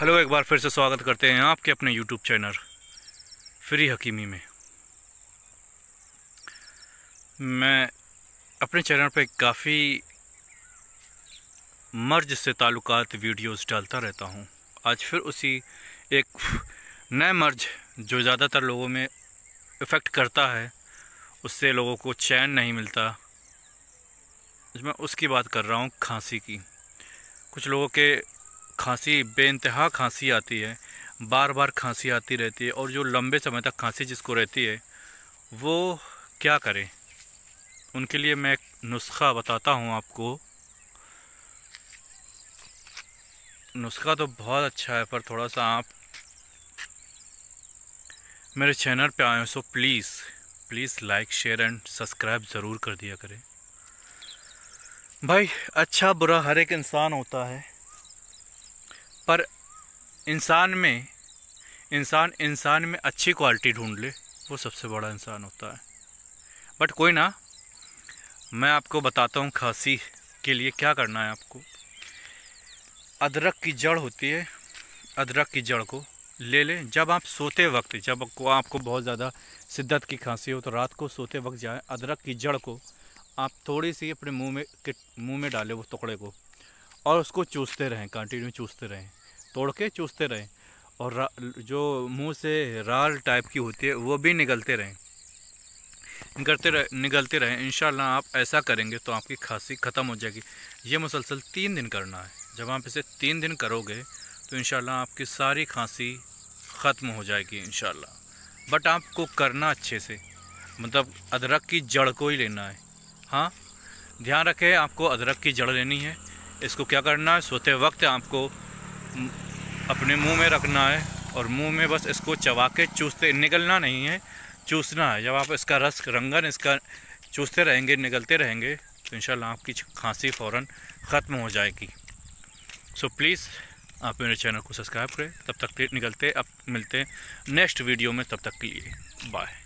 hello एक बार फिर से स्वागत करते हैं आपके अपने यूट्यूब चैनल फ्री हकीमी में मैं अपने चैनल पर काफ़ी मर्ज से ताल्लुकात वीडियोस डालता रहता हूँ आज फिर उसी एक नए मर्ज जो ज़्यादातर लोगों में इफ़ेक्ट करता है उससे लोगों को चैन नहीं मिलता मैं उसकी बात कर रहा हूँ खांसी की कुछ लोगों के खांसी बेानतहा खांसी आती है बार बार खांसी आती रहती है और जो लंबे समय तक खांसी जिसको रहती है वो क्या करें उनके लिए मैं एक नुस्खा बताता हूँ आपको नुस्खा तो बहुत अच्छा है पर थोड़ा सा आप मेरे चैनल पे आए हो so please please like share and subscribe ज़रूर कर दिया करें भाई अच्छा बुरा हर एक इंसान होता है पर इंसान में इंसान इंसान में अच्छी क्वालिटी ढूंढ ले वो सबसे बड़ा इंसान होता है बट कोई ना मैं आपको बताता हूँ खांसी के लिए क्या करना है आपको अदरक की जड़ होती है अदरक की जड़ को ले लें जब आप सोते वक्त जब आपको बहुत ज़्यादा शिद्दत की खांसी हो तो रात को सोते वक्त जाए अदरक की जड़ को आप थोड़ी सी अपने मुंह में मुंह में डालें वो टुकड़े को और उसको चूसते रहें कंटिन्यू चूसते रहें तोड़ के चूसते रहें और जो मुंह से राल टाइप की होती है वो भी निकलते रहें निकलते रह निकलते रहें इन आप ऐसा करेंगे तो आपकी खांसी ख़त्म हो जाएगी ये मुसलसल तीन दिन करना है जब आप इसे तीन दिन करोगे तो इन आपकी सारी खांसी ख़त्म हो जाएगी इन बट आपको करना अच्छे से मतलब अदरक की जड़ को ही लेना है हाँ ध्यान रखें आपको अदरक की जड़ लेनी है इसको क्या करना है सोते वक्त आपको अपने मुंह में रखना है और मुंह में बस इसको चबा के चूसते निकलना नहीं है चूसना है जब आप इसका रस रंगन इसका चूसते रहेंगे निकलते रहेंगे तो इन आपकी खांसी फ़ौर ख़त्म हो जाएगी सो प्लीज़ आप मेरे चैनल को सब्सक्राइब करें तब तक निकलते अब मिलते हैं नेक्स्ट वीडियो में तब तक के लिए बाय